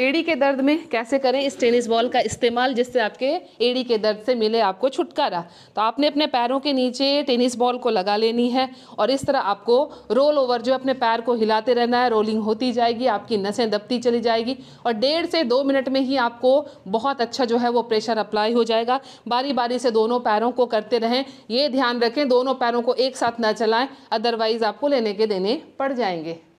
एड़ी के दर्द में कैसे करें इस टेनिस बॉल का इस्तेमाल जिससे आपके एड़ी के दर्द से मिले आपको छुटकारा तो आपने अपने पैरों के नीचे टेनिस बॉल को लगा लेनी है और इस तरह आपको रोल ओवर जो अपने पैर को हिलाते रहना है रोलिंग होती जाएगी आपकी नसें दबती चली जाएगी और डेढ़ से दो मिनट में ही आपको बहुत अच्छा जो है वो प्रेशर अप्लाई हो जाएगा बारी बारी से दोनों पैरों को करते रहें ये ध्यान रखें दोनों पैरों को एक साथ ना चलाएँ अदरवाइज़ आपको लेने के देने पड़ जाएंगे